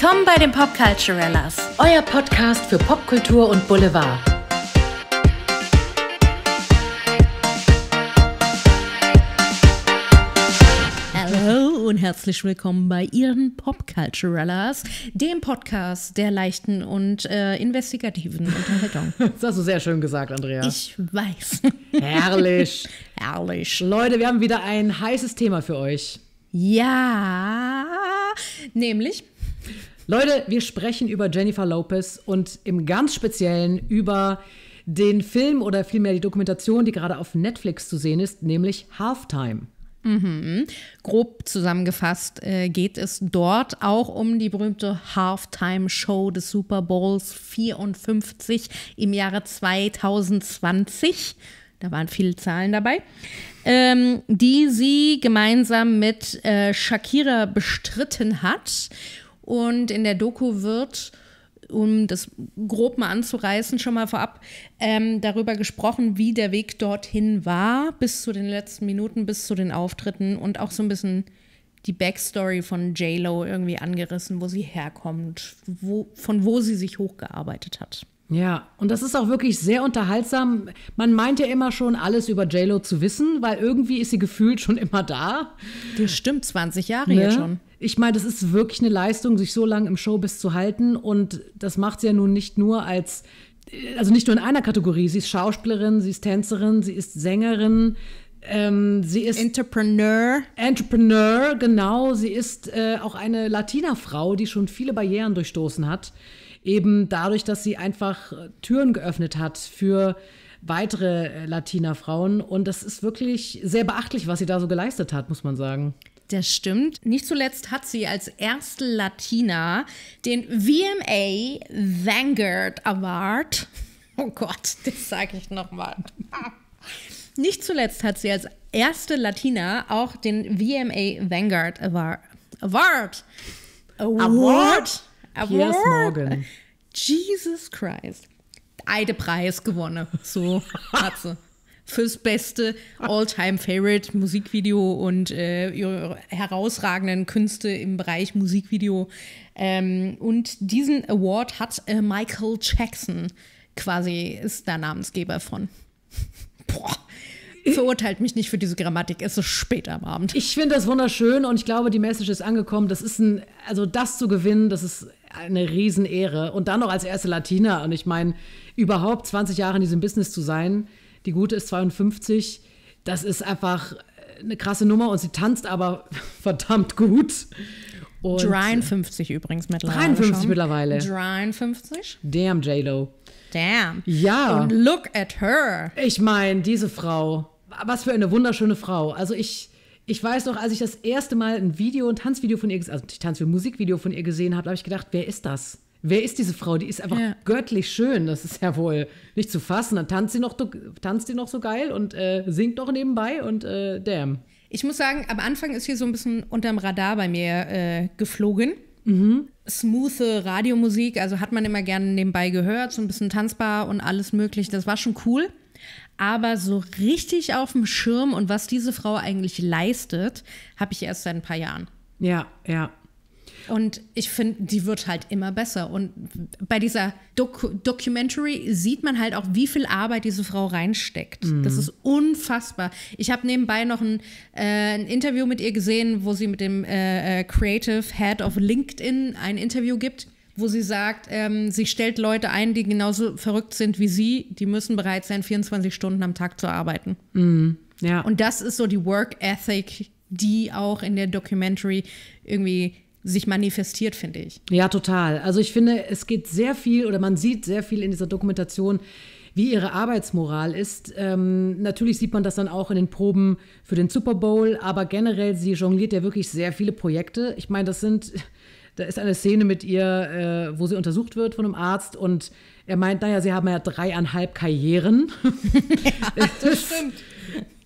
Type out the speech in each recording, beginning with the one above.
Willkommen bei den Popculturellas, euer Podcast für Popkultur und Boulevard. Hallo und herzlich willkommen bei Ihren Popculturellas, dem Podcast der leichten und äh, investigativen Unterhaltung. Das hast du sehr schön gesagt, Andrea. Ich weiß. Herrlich. Herrlich. Leute, wir haben wieder ein heißes Thema für euch. Ja, nämlich Leute, wir sprechen über Jennifer Lopez und im ganz Speziellen über den Film oder vielmehr die Dokumentation, die gerade auf Netflix zu sehen ist, nämlich Halftime. Mhm. Grob zusammengefasst äh, geht es dort auch um die berühmte Halftime-Show des Super Bowls 54 im Jahre 2020. Da waren viele Zahlen dabei, ähm, die sie gemeinsam mit äh, Shakira bestritten hat. Und in der Doku wird um das grob mal anzureißen, schon mal vorab ähm, darüber gesprochen, wie der Weg dorthin war, bis zu den letzten Minuten, bis zu den Auftritten und auch so ein bisschen die Backstory von J-Lo irgendwie angerissen, wo sie herkommt, wo, von wo sie sich hochgearbeitet hat. Ja, und das ist auch wirklich sehr unterhaltsam. Man meint ja immer schon, alles über JLo zu wissen, weil irgendwie ist sie gefühlt schon immer da. Das stimmt, 20 Jahre ne? jetzt schon. Ich meine, das ist wirklich eine Leistung, sich so lange im Showbiz zu halten. Und das macht sie ja nun nicht nur als, also nicht nur in einer Kategorie. Sie ist Schauspielerin, sie ist Tänzerin, sie ist Sängerin, ähm, sie ist Entrepreneur. Entrepreneur, genau. Sie ist äh, auch eine Latina-Frau, die schon viele Barrieren durchstoßen hat eben dadurch, dass sie einfach äh, Türen geöffnet hat für weitere äh, Latina-Frauen. Und das ist wirklich sehr beachtlich, was sie da so geleistet hat, muss man sagen. Das stimmt. Nicht zuletzt hat sie als erste Latina den VMA Vanguard Award. Oh Gott, das sage ich nochmal. Nicht zuletzt hat sie als erste Latina auch den VMA Vanguard Award. Award. Award. Award. Award. Piers Morgan. Jesus Christ. Eidepreis gewonnen. So hat sie. Fürs beste All-Time-Favorite Musikvideo und äh, ihre herausragenden Künste im Bereich Musikvideo. Ähm, und diesen Award hat äh, Michael Jackson quasi, ist der Namensgeber von. Boah. Verurteilt mich nicht für diese Grammatik, es ist spät am Abend. Ich finde das wunderschön und ich glaube, die Message ist angekommen. Das ist ein, also das zu gewinnen, das ist eine Riesenehre. Und dann noch als erste Latina. Und ich meine, überhaupt 20 Jahre in diesem Business zu sein, die gute ist 52, das ist einfach äh, eine krasse Nummer und sie tanzt aber verdammt gut. Und 53 übrigens mittlerweile. 53 schon. mittlerweile. 53? Damn, J-Lo. Damn. Ja. Und look at her. Ich meine, diese Frau, was für eine wunderschöne Frau. Also ich ich weiß noch, als ich das erste Mal ein Video, ein Tanzvideo von ihr, also ein Tanzvideo, Musikvideo von ihr gesehen habe, habe ich gedacht, wer ist das? Wer ist diese Frau? Die ist einfach ja. göttlich schön. Das ist ja wohl nicht zu fassen. Dann tanzt sie noch, tanzt sie noch so geil und äh, singt noch nebenbei und äh, damn. Ich muss sagen, am Anfang ist hier so ein bisschen unterm Radar bei mir äh, geflogen. Mhm. Smooth Radiomusik, also hat man immer gerne nebenbei gehört, so ein bisschen tanzbar und alles möglich. Das war schon cool. Aber so richtig auf dem Schirm und was diese Frau eigentlich leistet, habe ich erst seit ein paar Jahren. Ja, ja. Und ich finde, die wird halt immer besser. Und bei dieser Doku Documentary sieht man halt auch, wie viel Arbeit diese Frau reinsteckt. Mhm. Das ist unfassbar. Ich habe nebenbei noch ein, äh, ein, Interview mit ihr gesehen, wo sie mit dem äh, äh Creative Head of LinkedIn ein Interview gibt wo sie sagt, ähm, sie stellt Leute ein, die genauso verrückt sind wie sie, die müssen bereit sein, 24 Stunden am Tag zu arbeiten. Mm, ja. Und das ist so die Work Ethic, die auch in der Documentary irgendwie sich manifestiert, finde ich. Ja, total. Also ich finde, es geht sehr viel oder man sieht sehr viel in dieser Dokumentation, wie ihre Arbeitsmoral ist. Ähm, natürlich sieht man das dann auch in den Proben für den Super Bowl, aber generell, sie jongliert ja wirklich sehr viele Projekte. Ich meine, das sind da ist eine Szene mit ihr, äh, wo sie untersucht wird von einem Arzt und er meint, naja, sie haben ja dreieinhalb Karrieren. ja, das stimmt.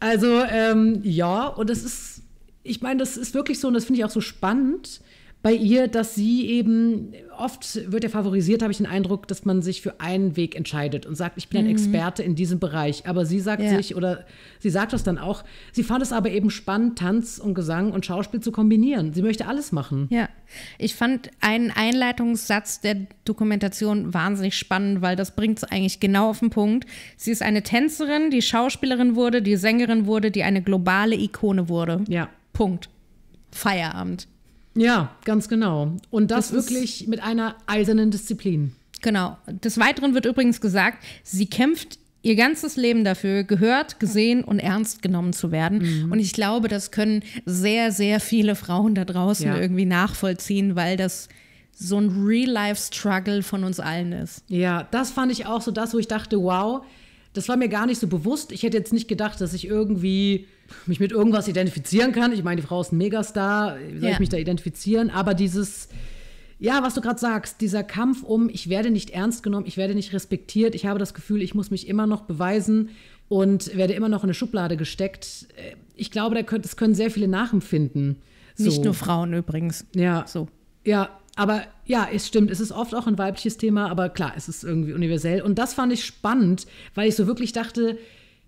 Also ähm, ja, und das ist, ich meine, das ist wirklich so und das finde ich auch so spannend bei ihr, dass sie eben, oft wird ja favorisiert, habe ich den Eindruck, dass man sich für einen Weg entscheidet und sagt, ich bin mhm. ein Experte in diesem Bereich. Aber sie sagt ja. sich, oder sie sagt das dann auch, sie fand es aber eben spannend, Tanz und Gesang und Schauspiel zu kombinieren. Sie möchte alles machen. Ja, ich fand einen Einleitungssatz der Dokumentation wahnsinnig spannend, weil das bringt es eigentlich genau auf den Punkt. Sie ist eine Tänzerin, die Schauspielerin wurde, die Sängerin wurde, die eine globale Ikone wurde. Ja. Punkt. Feierabend. Ja, ganz genau. Und das, das wirklich mit einer eisernen Disziplin. Genau. Des Weiteren wird übrigens gesagt, sie kämpft ihr ganzes Leben dafür, gehört, gesehen und ernst genommen zu werden. Mhm. Und ich glaube, das können sehr, sehr viele Frauen da draußen ja. irgendwie nachvollziehen, weil das so ein Real-Life-Struggle von uns allen ist. Ja, das fand ich auch so das, wo ich dachte, wow, das war mir gar nicht so bewusst. Ich hätte jetzt nicht gedacht, dass ich irgendwie mich mit irgendwas identifizieren kann. Ich meine, die Frau ist ein Megastar, wie soll ja. ich mich da identifizieren? Aber dieses ja, was du gerade sagst, dieser Kampf um, ich werde nicht ernst genommen, ich werde nicht respektiert, ich habe das Gefühl, ich muss mich immer noch beweisen und werde immer noch in eine Schublade gesteckt. Äh, ich glaube, das können sehr viele nachempfinden. So. Nicht nur Frauen übrigens. Ja. So. Ja, aber ja, es stimmt, es ist oft auch ein weibliches Thema, aber klar, es ist irgendwie universell. Und das fand ich spannend, weil ich so wirklich dachte,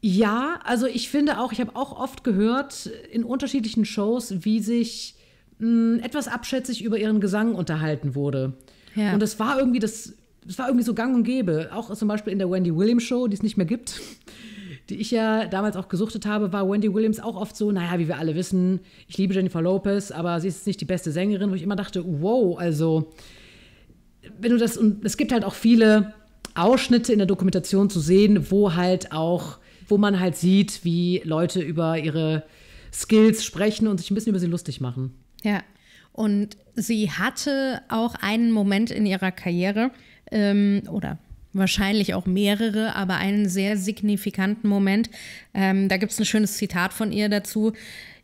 ja, also ich finde auch, ich habe auch oft gehört in unterschiedlichen Shows, wie sich etwas abschätzig über ihren Gesang unterhalten wurde. Ja. Und das war irgendwie das, das war irgendwie so gang und gäbe. Auch zum Beispiel in der Wendy Williams Show, die es nicht mehr gibt, die ich ja damals auch gesuchtet habe, war Wendy Williams auch oft so, naja, wie wir alle wissen, ich liebe Jennifer Lopez, aber sie ist nicht die beste Sängerin, wo ich immer dachte, wow, also wenn du das, und es gibt halt auch viele Ausschnitte in der Dokumentation zu sehen, wo halt auch, wo man halt sieht, wie Leute über ihre Skills sprechen und sich ein bisschen über sie lustig machen. Ja. Und sie hatte auch einen Moment in ihrer Karriere ähm, oder wahrscheinlich auch mehrere, aber einen sehr signifikanten Moment. Ähm, da gibt es ein schönes Zitat von ihr dazu.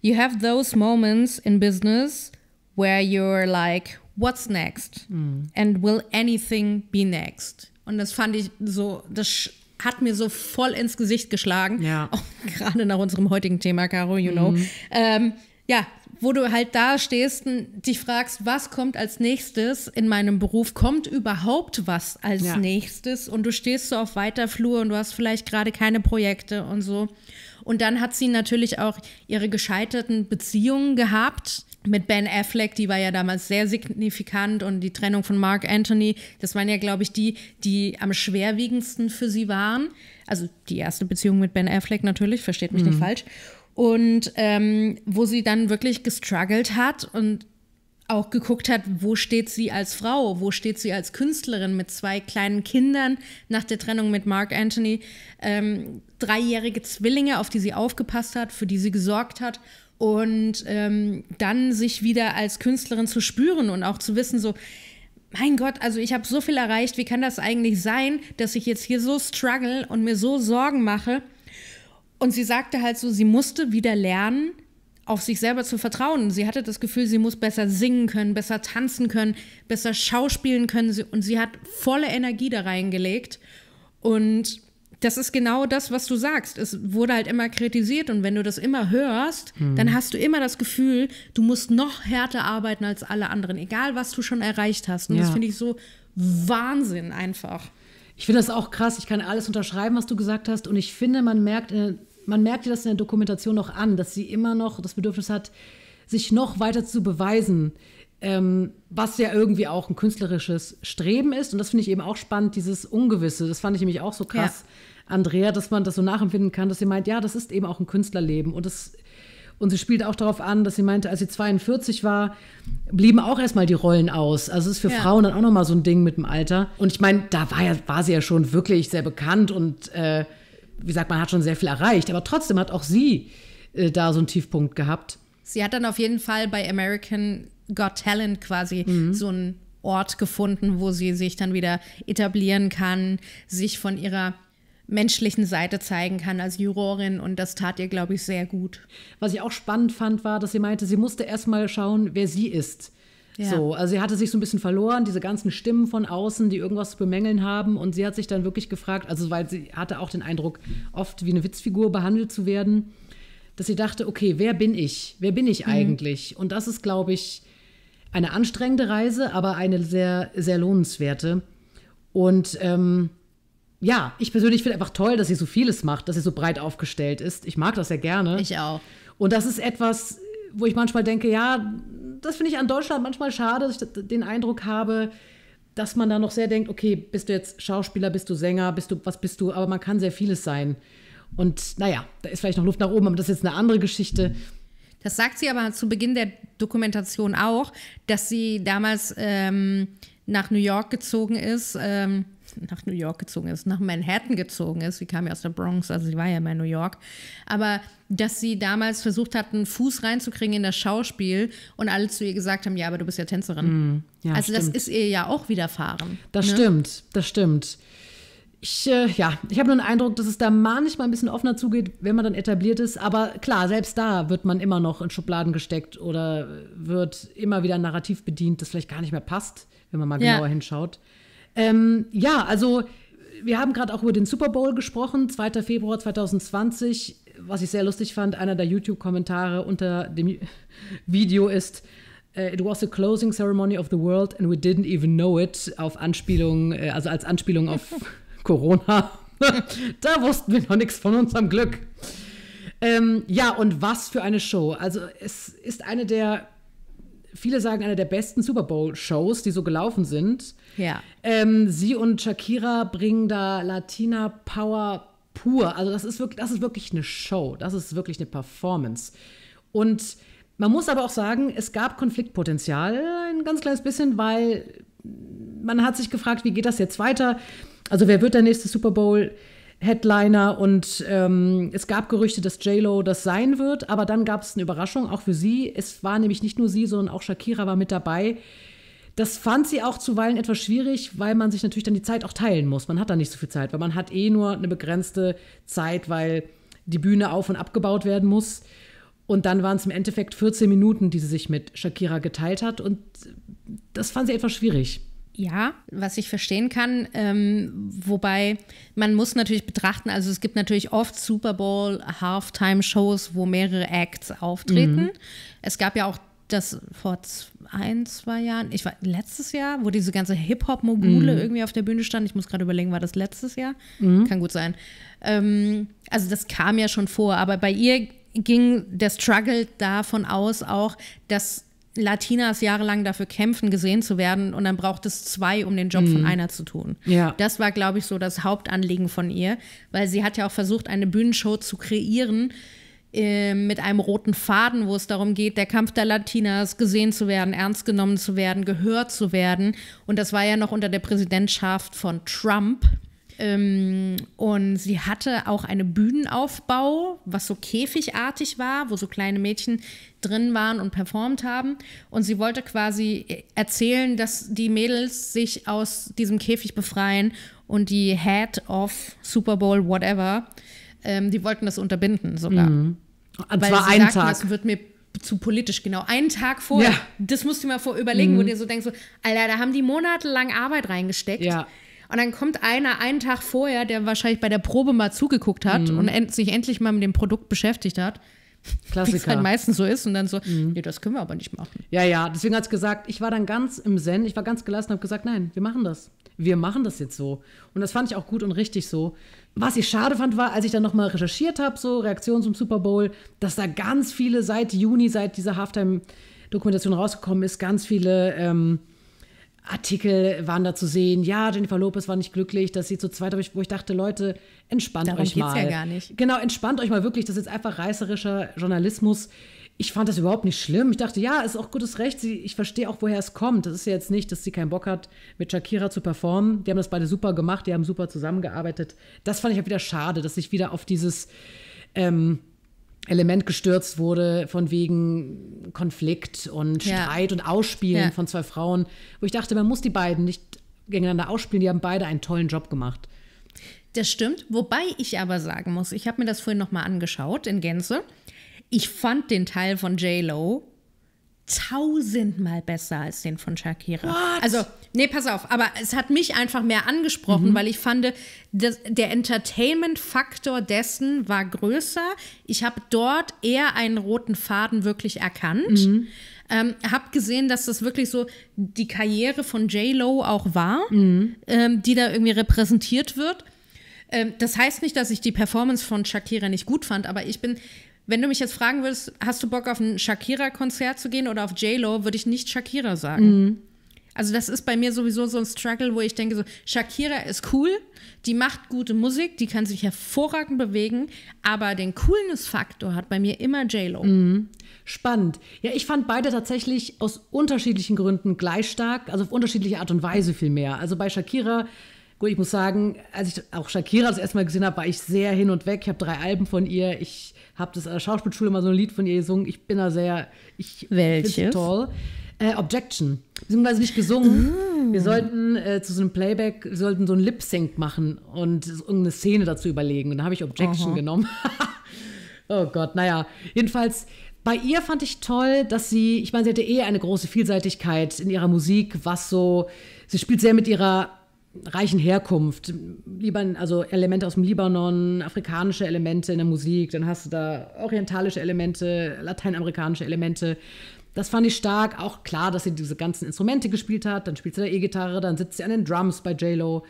You have those moments in business where you're like, what's next? Mhm. And will anything be next? Und das fand ich so, das hat mir so voll ins Gesicht geschlagen. Ja. Auch gerade nach unserem heutigen Thema, Caro, you know. Mhm. Ähm, ja, wo du halt da stehst und dich fragst, was kommt als nächstes in meinem Beruf? Kommt überhaupt was als ja. nächstes? Und du stehst so auf weiter Flur und du hast vielleicht gerade keine Projekte und so. Und dann hat sie natürlich auch ihre gescheiterten Beziehungen gehabt mit Ben Affleck, die war ja damals sehr signifikant und die Trennung von Mark Anthony, das waren ja, glaube ich, die, die am schwerwiegendsten für sie waren. Also die erste Beziehung mit Ben Affleck natürlich, versteht mich mhm. nicht falsch und ähm, wo sie dann wirklich gestruggelt hat und auch geguckt hat, wo steht sie als Frau, wo steht sie als Künstlerin mit zwei kleinen Kindern nach der Trennung mit Mark Anthony, ähm, dreijährige Zwillinge, auf die sie aufgepasst hat, für die sie gesorgt hat und ähm, dann sich wieder als Künstlerin zu spüren und auch zu wissen, so, mein Gott, also ich habe so viel erreicht, wie kann das eigentlich sein, dass ich jetzt hier so struggle und mir so Sorgen mache? Und sie sagte halt so, sie musste wieder lernen, auf sich selber zu vertrauen. Sie hatte das Gefühl, sie muss besser singen können, besser tanzen können, besser schauspielen können. Und sie hat volle Energie da reingelegt. Und das ist genau das, was du sagst. Es wurde halt immer kritisiert und wenn du das immer hörst, mhm. dann hast du immer das Gefühl, du musst noch härter arbeiten als alle anderen, egal was du schon erreicht hast. Und ja. das finde ich so Wahnsinn einfach. Ich finde das auch krass. Ich kann alles unterschreiben, was du gesagt hast. Und ich finde, man merkt äh, man merkt das in der Dokumentation noch an, dass sie immer noch das Bedürfnis hat, sich noch weiter zu beweisen, ähm, was ja irgendwie auch ein künstlerisches Streben ist. Und das finde ich eben auch spannend, dieses Ungewisse. Das fand ich nämlich auch so krass, ja. Andrea, dass man das so nachempfinden kann, dass sie meint, ja, das ist eben auch ein Künstlerleben. Und das und sie spielt auch darauf an, dass sie meinte, als sie 42 war, blieben auch erstmal die Rollen aus. Also es ist für ja. Frauen dann auch nochmal so ein Ding mit dem Alter. Und ich meine, da war, ja, war sie ja schon wirklich sehr bekannt und äh, wie sagt man, hat schon sehr viel erreicht, aber trotzdem hat auch sie äh, da so einen Tiefpunkt gehabt. Sie hat dann auf jeden Fall bei American Got Talent quasi mhm. so einen Ort gefunden, wo sie sich dann wieder etablieren kann, sich von ihrer menschlichen Seite zeigen kann als Jurorin und das tat ihr, glaube ich, sehr gut. Was ich auch spannend fand, war, dass sie meinte, sie musste erstmal schauen, wer sie ist. Ja. So, also sie hatte sich so ein bisschen verloren, diese ganzen Stimmen von außen, die irgendwas zu bemängeln haben. Und sie hat sich dann wirklich gefragt, also weil sie hatte auch den Eindruck, oft wie eine Witzfigur behandelt zu werden, dass sie dachte, okay, wer bin ich? Wer bin ich mhm. eigentlich? Mhm. Und das ist, glaube ich, eine anstrengende Reise, aber eine sehr, sehr lohnenswerte. Und ähm, ja, ich persönlich finde einfach toll, dass sie so vieles macht, dass sie so breit aufgestellt ist. Ich mag das ja gerne. Ich auch. Und das ist etwas, wo ich manchmal denke, ja, das finde ich an Deutschland manchmal schade, dass ich den Eindruck habe, dass man da noch sehr denkt, okay, bist du jetzt Schauspieler, bist du Sänger, bist du, was bist du? Aber man kann sehr vieles sein. Und naja, da ist vielleicht noch Luft nach oben, aber das ist jetzt eine andere Geschichte. Das sagt sie aber zu Beginn der Dokumentation auch, dass sie damals ähm, nach New York gezogen ist. Ähm nach New York gezogen ist, nach Manhattan gezogen ist. Sie kam ja aus der Bronx, also sie war ja mal in New York. Aber dass sie damals versucht hat, einen Fuß reinzukriegen in das Schauspiel und alle zu ihr gesagt haben, ja, aber du bist ja Tänzerin. Mm, ja, also stimmt. das ist ihr ja auch widerfahren. Das ne? stimmt, das stimmt. Ich, äh, ja, ich habe nur den Eindruck, dass es da manchmal ein bisschen offener zugeht, wenn man dann etabliert ist. Aber klar, selbst da wird man immer noch in Schubladen gesteckt oder wird immer wieder ein Narrativ bedient, das vielleicht gar nicht mehr passt, wenn man mal ja. genauer hinschaut. Ähm, ja, also wir haben gerade auch über den Super Bowl gesprochen, 2. Februar 2020. Was ich sehr lustig fand, einer der YouTube-Kommentare unter dem Video ist, äh, It was the closing ceremony of the world and we didn't even know it, auf Anspielung, äh, also als Anspielung auf Corona. da wussten wir noch nichts von unserem Glück. Ähm, ja, und was für eine Show. Also es ist eine der viele sagen, einer der besten Super Bowl-Shows, die so gelaufen sind. Ja. Ähm, sie und Shakira bringen da Latina Power pur. Also, das ist, wirklich, das ist wirklich eine Show. Das ist wirklich eine Performance. Und man muss aber auch sagen, es gab Konfliktpotenzial, ein ganz kleines bisschen, weil man hat sich gefragt, wie geht das jetzt weiter? Also, wer wird der nächste Super Bowl? Headliner und ähm, es gab Gerüchte, dass JLo das sein wird, aber dann gab es eine Überraschung, auch für sie. Es war nämlich nicht nur sie, sondern auch Shakira war mit dabei. Das fand sie auch zuweilen etwas schwierig, weil man sich natürlich dann die Zeit auch teilen muss. Man hat da nicht so viel Zeit, weil man hat eh nur eine begrenzte Zeit, weil die Bühne auf und abgebaut werden muss. Und dann waren es im Endeffekt 14 Minuten, die sie sich mit Shakira geteilt hat. Und das fand sie etwas schwierig. Ja, was ich verstehen kann, ähm, wobei man muss natürlich betrachten, also es gibt natürlich oft Super Bowl Halftime-Shows, wo mehrere Acts auftreten. Mhm. Es gab ja auch das vor ein, zwei Jahren, ich war letztes Jahr, wo diese ganze Hip-Hop-Mogule mhm. irgendwie auf der Bühne stand. Ich muss gerade überlegen, war das letztes Jahr? Mhm. Kann gut sein. Ähm, also das kam ja schon vor, aber bei ihr ging der Struggle davon aus auch, dass Latinas jahrelang dafür kämpfen, gesehen zu werden und dann braucht es zwei, um den Job mhm. von einer zu tun. Ja. Das war, glaube ich, so das Hauptanliegen von ihr, weil sie hat ja auch versucht, eine Bühnenshow zu kreieren äh, mit einem roten Faden, wo es darum geht, der Kampf der Latinas gesehen zu werden, ernst genommen zu werden, gehört zu werden. Und das war ja noch unter der Präsidentschaft von Trump. Ähm, und sie hatte auch einen Bühnenaufbau, was so käfigartig war, wo so kleine Mädchen drin waren und performt haben. Und sie wollte quasi erzählen, dass die Mädels sich aus diesem Käfig befreien und die Head of Super Bowl, whatever, ähm, die wollten das unterbinden sogar. Mhm. Und Weil zwar einen sagten, Tag. Das wird mir zu politisch, genau. Einen Tag vorher. Ja. Das musst du mal vor überlegen, mhm. wo dir so denkst, so, Alter, da haben die monatelang Arbeit reingesteckt. Ja. Und dann kommt einer einen Tag vorher, der wahrscheinlich bei der Probe mal zugeguckt hat mhm. und end, sich endlich mal mit dem Produkt beschäftigt hat. Klassiker. Wie es halt meistens so ist und dann so, mhm. nee, das können wir aber nicht machen. Ja, ja, deswegen hat es gesagt, ich war dann ganz im Zen, ich war ganz gelassen und habe gesagt, nein, wir machen das. Wir machen das jetzt so. Und das fand ich auch gut und richtig so. Was ich schade fand, war, als ich dann nochmal recherchiert habe, so Reaktionen zum Super Bowl, dass da ganz viele seit Juni, seit dieser Halftime-Dokumentation rausgekommen ist, ganz viele ähm, Artikel waren da zu sehen, ja, Jennifer Lopez war nicht glücklich, dass sie zu zweit, wo ich dachte, Leute, entspannt Darum euch mal. Darum geht's ja gar nicht. Genau, entspannt euch mal wirklich, das ist jetzt einfach reißerischer Journalismus. Ich fand das überhaupt nicht schlimm. Ich dachte, ja, ist auch gutes Recht. Sie, ich verstehe auch, woher es kommt. Das ist ja jetzt nicht, dass sie keinen Bock hat, mit Shakira zu performen. Die haben das beide super gemacht, die haben super zusammengearbeitet. Das fand ich ja halt wieder schade, dass ich wieder auf dieses ähm, Element gestürzt wurde, von wegen Konflikt und Streit ja. und Ausspielen ja. von zwei Frauen, wo ich dachte, man muss die beiden nicht gegeneinander ausspielen, die haben beide einen tollen Job gemacht. Das stimmt, wobei ich aber sagen muss, ich habe mir das vorhin nochmal angeschaut in Gänze. Ich fand den Teil von J-Lo tausendmal besser als den von Shakira. What? Also, nee, pass auf, aber es hat mich einfach mehr angesprochen, mhm. weil ich fand, das, der Entertainment-Faktor dessen war größer. Ich habe dort eher einen roten Faden wirklich erkannt. Mhm. Ähm, hab gesehen, dass das wirklich so die Karriere von J-Lo auch war, mhm. ähm, die da irgendwie repräsentiert wird. Ähm, das heißt nicht, dass ich die Performance von Shakira nicht gut fand, aber ich bin wenn du mich jetzt fragen würdest, hast du Bock auf ein Shakira-Konzert zu gehen oder auf J-Lo, würde ich nicht Shakira sagen. Mhm. Also das ist bei mir sowieso so ein Struggle, wo ich denke so, Shakira ist cool, die macht gute Musik, die kann sich hervorragend bewegen, aber den Coolness-Faktor hat bei mir immer J-Lo. Mhm. Spannend. Ja, ich fand beide tatsächlich aus unterschiedlichen Gründen gleich stark, also auf unterschiedliche Art und Weise viel mehr. Also bei Shakira Gut, ich muss sagen, als ich auch Shakira das erste Mal gesehen habe, war ich sehr hin und weg. Ich habe drei Alben von ihr. Ich habe das an der Schauspielschule mal so ein Lied von ihr gesungen. Ich bin da sehr, ich finde toll. Äh, Objection, beziehungsweise nicht gesungen. Mm. Wir sollten äh, zu so einem Playback, wir sollten so ein Lip Sync machen und irgendeine Szene dazu überlegen. Und da habe ich Objection Aha. genommen. oh Gott, naja. Jedenfalls, bei ihr fand ich toll, dass sie, ich meine, sie hatte eh eine große Vielseitigkeit in ihrer Musik, was so, sie spielt sehr mit ihrer reichen Herkunft, Liban, also Elemente aus dem Libanon, afrikanische Elemente in der Musik, dann hast du da orientalische Elemente, lateinamerikanische Elemente. Das fand ich stark. Auch klar, dass sie diese ganzen Instrumente gespielt hat. Dann spielt sie da E-Gitarre, dann sitzt sie an den Drums bei J-Lo.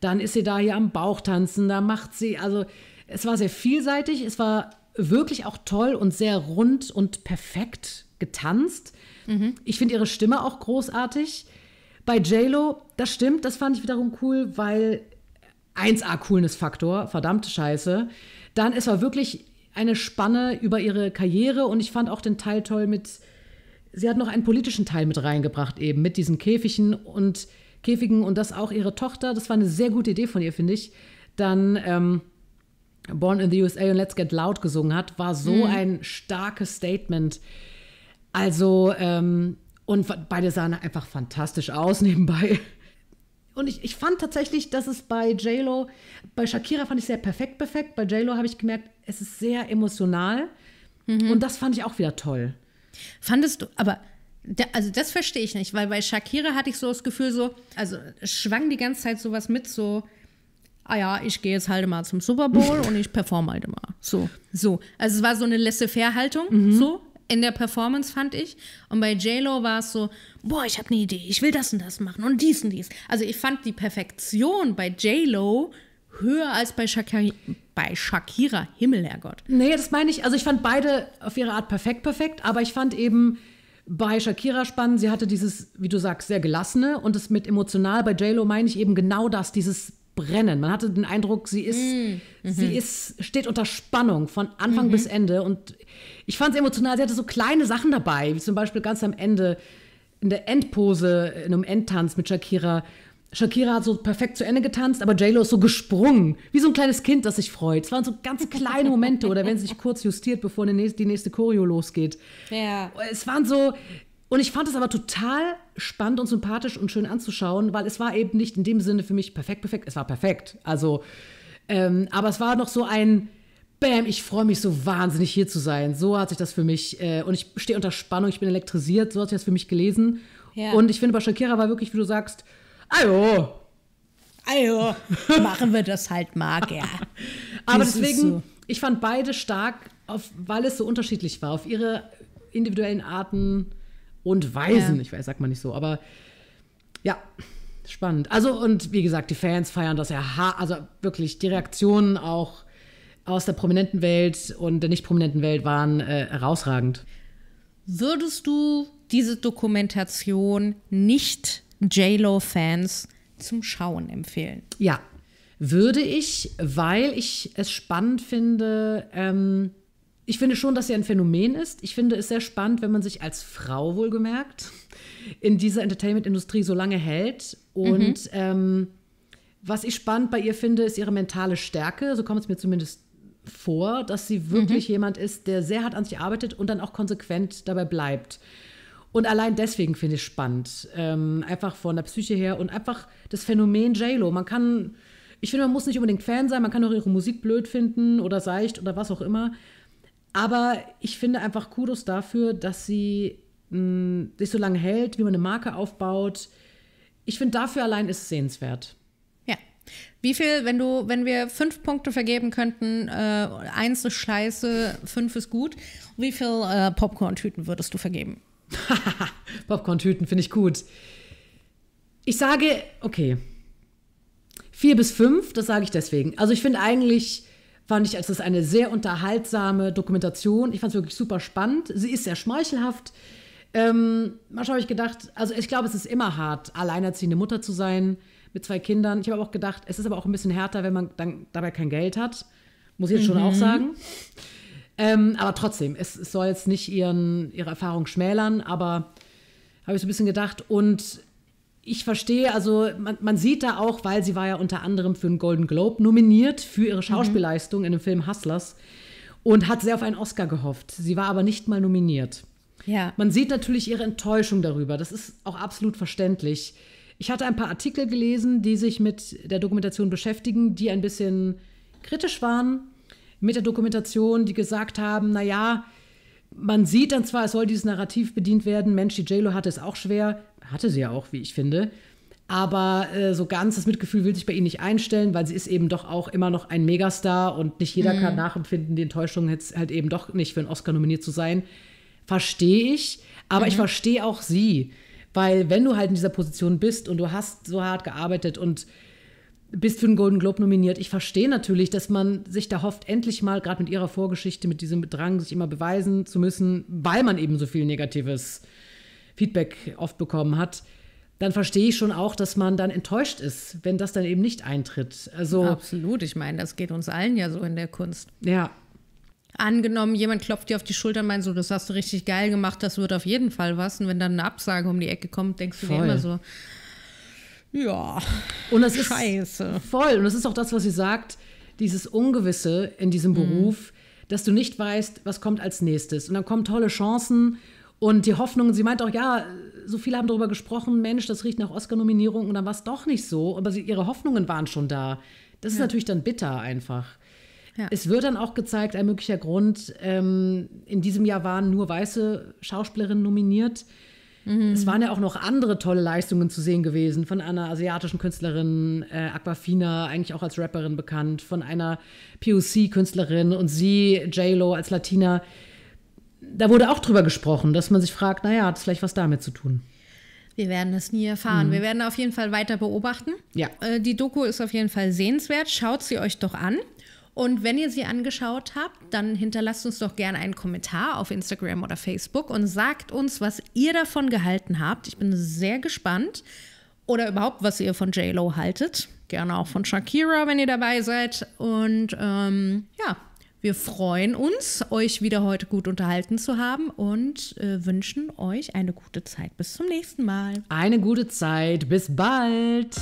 Dann ist sie da hier am Bauch tanzen, da macht sie. Also, es war sehr vielseitig. Es war wirklich auch toll und sehr rund und perfekt getanzt. Mhm. Ich finde ihre Stimme auch großartig. Bei JLo, das stimmt, das fand ich wiederum cool, weil 1A-Coolness-Faktor, verdammte Scheiße. Dann, es war wirklich eine Spanne über ihre Karriere und ich fand auch den Teil toll mit, sie hat noch einen politischen Teil mit reingebracht eben, mit diesen Käfigen und Käfigen und das auch ihre Tochter. Das war eine sehr gute Idee von ihr, finde ich. Dann ähm, Born in the USA und Let's Get Loud gesungen hat, war so mhm. ein starkes Statement. Also ähm, und beide sahen einfach fantastisch aus nebenbei. Und ich, ich fand tatsächlich, dass es bei JLo, bei Shakira fand ich sehr perfekt, perfekt. Bei JLo habe ich gemerkt, es ist sehr emotional. Mhm. Und das fand ich auch wieder toll. Fandest du, aber da, also das verstehe ich nicht, weil bei Shakira hatte ich so das Gefühl, so, also schwang die ganze Zeit sowas mit, so, ah ja, ich gehe jetzt halt mal zum Super Bowl und ich performe halt immer. So, so. Also es war so eine laissez-faire-Haltung, mhm. so in der Performance, fand ich. Und bei J-Lo war es so, boah, ich habe eine Idee, ich will das und das machen und dies und dies. Also ich fand die Perfektion bei J-Lo höher als bei Shakira, bei Shakira Himmel, Herrgott. Nee, das meine ich. Also ich fand beide auf ihre Art perfekt, perfekt, aber ich fand eben bei Shakira spannend, sie hatte dieses, wie du sagst, sehr gelassene und das mit emotional. Bei J-Lo meine ich eben genau das, dieses brennen. Man hatte den Eindruck, sie ist, mm, mhm. sie ist, steht unter Spannung von Anfang mhm. bis Ende. Und ich fand es emotional. Sie hatte so kleine Sachen dabei, wie zum Beispiel ganz am Ende in der Endpose, in einem Endtanz mit Shakira. Shakira hat so perfekt zu Ende getanzt, aber JLo ist so gesprungen, wie so ein kleines Kind, das sich freut. Es waren so ganz kleine Momente oder wenn sie sich kurz justiert, bevor die nächste, die nächste Choreo losgeht. Ja. Es waren so, und ich fand es aber total spannend und sympathisch und schön anzuschauen, weil es war eben nicht in dem Sinne für mich perfekt, perfekt, es war perfekt. Also, ähm, aber es war noch so ein, Bäm, ich freue mich so wahnsinnig hier zu sein. So hat sich das für mich, äh, und ich stehe unter Spannung, ich bin elektrisiert, so hat sich das für mich gelesen. Ja. Und ich finde, bei Shakira war wirklich, wie du sagst, ajo. Ajo, machen wir das halt mal, ja. Aber das deswegen, so. ich fand beide stark, auf, weil es so unterschiedlich war, auf ihre individuellen Arten und Weisen. Ja. Ich weiß, sagt man nicht so, aber ja, spannend. Also, und wie gesagt, die Fans feiern das ja, also wirklich, die Reaktionen auch aus der prominenten Welt und der nicht prominenten Welt waren äh, herausragend. Würdest du diese Dokumentation nicht J-Lo-Fans zum Schauen empfehlen? Ja, würde ich, weil ich es spannend finde, ähm, ich finde schon, dass sie ein Phänomen ist. Ich finde es sehr spannend, wenn man sich als Frau wohlgemerkt in dieser Entertainment-Industrie so lange hält. Und mhm. ähm, was ich spannend bei ihr finde, ist ihre mentale Stärke. So kommt es mir zumindest vor, dass sie mhm. wirklich mhm. jemand ist, der sehr hart an sich arbeitet und dann auch konsequent dabei bleibt. Und allein deswegen finde ich es spannend. Ähm, einfach von der Psyche her und einfach das Phänomen J-Lo. Man kann, ich finde, man muss nicht unbedingt Fan sein, man kann auch ihre Musik blöd finden oder seicht oder was auch immer. Aber ich finde einfach Kudos dafür, dass sie mh, mm, sich so lange hält, wie man eine Marke aufbaut. Ich finde, dafür allein ist es sehenswert. Ja. Wie viel, wenn du, wenn wir fünf Punkte vergeben könnten, äh, eins ist scheiße, fünf ist gut, wie viel äh, Popcorn-Tüten würdest du vergeben? Popcorn-Tüten finde ich gut. Ich sage, okay. Vier bis fünf, das sage ich deswegen. Also ich finde eigentlich fand ich, es ist eine sehr unterhaltsame Dokumentation. Ich fand es wirklich super spannend. Sie ist sehr schmeichelhaft. Ähm, manchmal habe ich gedacht, also ich glaube, es ist immer hart, alleinerziehende Mutter zu sein mit zwei Kindern. Ich habe auch gedacht, es ist aber auch ein bisschen härter, wenn man dann dabei kein Geld hat. Muss ich jetzt mhm. schon auch mhm. sagen. Ähm, aber trotzdem, es, es, soll jetzt nicht ihren, ihre Erfahrung schmälern, aber habe ich so ein bisschen gedacht. Und ich verstehe, also man, man, sieht da auch, weil sie war ja unter anderem für einen Golden Globe nominiert für ihre mhm. Schauspielleistung mhm. in dem Film Hustlers und hat sehr auf einen Oscar gehofft. Sie war aber nicht mal nominiert. Ja. Man sieht natürlich ihre Enttäuschung darüber. Das ist auch absolut verständlich. Ich hatte ein paar Artikel gelesen, die sich mit der Dokumentation beschäftigen, die ein bisschen kritisch waren mit der Dokumentation, die gesagt haben, na ja, man sieht dann zwar, es soll dieses Narrativ bedient werden, Mensch, die J-Lo hatte es auch schwer, hatte sie ja auch, wie ich finde. Aber äh, so ganz das Mitgefühl will sich bei ihr nicht einstellen, weil sie ist eben doch auch immer noch ein Megastar und nicht jeder mhm. kann nachempfinden, die Enttäuschung jetzt halt eben doch nicht für einen Oscar nominiert zu sein. Verstehe ich, aber mhm. ich verstehe auch sie. Weil wenn du halt in dieser Position bist und du hast so hart gearbeitet und bist für den Golden Globe nominiert, ich verstehe natürlich, dass man sich da hofft, endlich mal, gerade mit ihrer Vorgeschichte, mit diesem Drang, sich immer beweisen zu müssen, weil man eben so viel negatives Feedback oft bekommen hat, dann verstehe ich schon auch, dass man dann enttäuscht ist, wenn das dann eben nicht eintritt. Also absolut, ich meine, das geht uns allen ja so in der Kunst. Ja. Angenommen, jemand klopft dir auf die Schulter und meint so, das hast du richtig geil gemacht, das wird auf jeden Fall was. Und wenn dann eine Absage um die Ecke kommt, denkst du Voll. dir immer so, ja, und das ist scheiße. Voll. Und das ist auch das, was sie sagt, dieses Ungewisse in diesem mhm. Beruf, dass du nicht weißt, was kommt als nächstes. Und dann kommen tolle Chancen und die Hoffnung, sie meint auch, ja, so viele haben darüber gesprochen, Mensch, das riecht nach Oscar-Nominierung und dann war es doch nicht so. Aber sie, ihre Hoffnungen waren schon da. Das ja. ist natürlich dann bitter einfach. Ja. Es wird dann auch gezeigt, ein möglicher Grund, ähm, in diesem Jahr waren nur weiße Schauspielerinnen nominiert. Mhm. Es waren ja auch noch andere tolle Leistungen zu sehen gewesen von einer asiatischen Künstlerin, äh, Aquafina, eigentlich auch als Rapperin bekannt, von einer POC-Künstlerin und sie, J-Lo, als Latina da wurde auch drüber gesprochen, dass man sich fragt, naja, hat es vielleicht was damit zu tun? Wir werden es nie erfahren. Mhm. Wir werden auf jeden Fall weiter beobachten. Ja. Äh, die Doku ist auf jeden Fall sehenswert. Schaut sie euch doch an. Und wenn ihr sie angeschaut habt, dann hinterlasst uns doch gerne einen Kommentar auf Instagram oder Facebook und sagt uns, was ihr davon gehalten habt. Ich bin sehr gespannt. Oder überhaupt, was ihr von JLo haltet. Gerne auch von Shakira, wenn ihr dabei seid. Und ähm, ja, wir freuen uns, euch wieder heute gut unterhalten zu haben und äh, wünschen euch eine gute Zeit. Bis zum nächsten Mal. Eine gute Zeit. Bis bald.